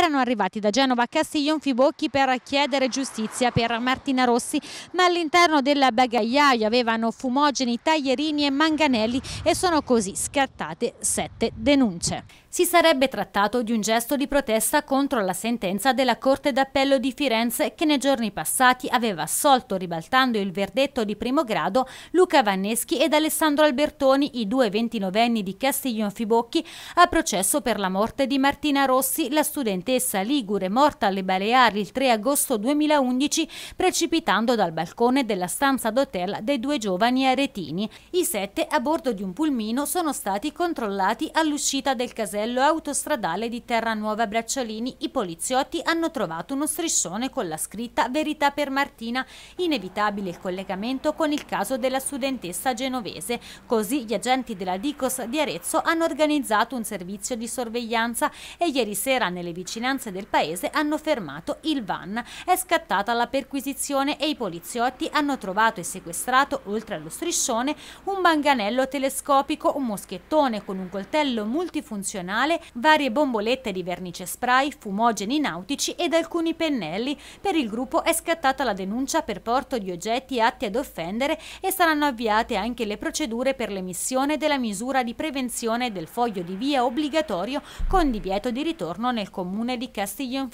erano arrivati da Genova a Castiglion Fibocchi per chiedere giustizia per Martina Rossi, ma all'interno del bagagliaio avevano fumogeni, taglierini e manganelli e sono così scattate sette denunce si sarebbe trattato di un gesto di protesta contro la sentenza della Corte d'Appello di Firenze che nei giorni passati aveva assolto, ribaltando il verdetto di primo grado, Luca Vanneschi ed Alessandro Albertoni, i due ventinovenne di Castiglion Fibocchi, a processo per la morte di Martina Rossi, la studentessa ligure morta alle Baleari il 3 agosto 2011 precipitando dal balcone della stanza d'hotel dei due giovani aretini. I sette a bordo di un pulmino sono stati controllati all'uscita del casello casello autostradale di Terranuova Bracciolini i poliziotti hanno trovato uno striscione con la scritta Verità per Martina, inevitabile il collegamento con il caso della studentessa genovese. Così gli agenti della Dicos di Arezzo hanno organizzato un servizio di sorveglianza e ieri sera nelle vicinanze del paese hanno fermato il van. È scattata la perquisizione e i poliziotti hanno trovato e sequestrato, oltre allo striscione, un manganello telescopico, un moschettone con un coltello multifunzionale nazionale, varie bombolette di vernice spray, fumogeni nautici ed alcuni pennelli. Per il gruppo è scattata la denuncia per porto di oggetti atti ad offendere e saranno avviate anche le procedure per l'emissione della misura di prevenzione del foglio di via obbligatorio con divieto di ritorno nel comune di Castiglion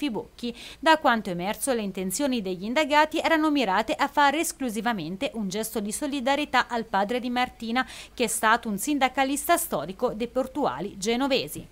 Da quanto emerso le intenzioni degli indagati erano mirate a fare esclusivamente un gesto di solidarietà al padre di Martina che è stato un sindacalista storico dei portuali genovesi.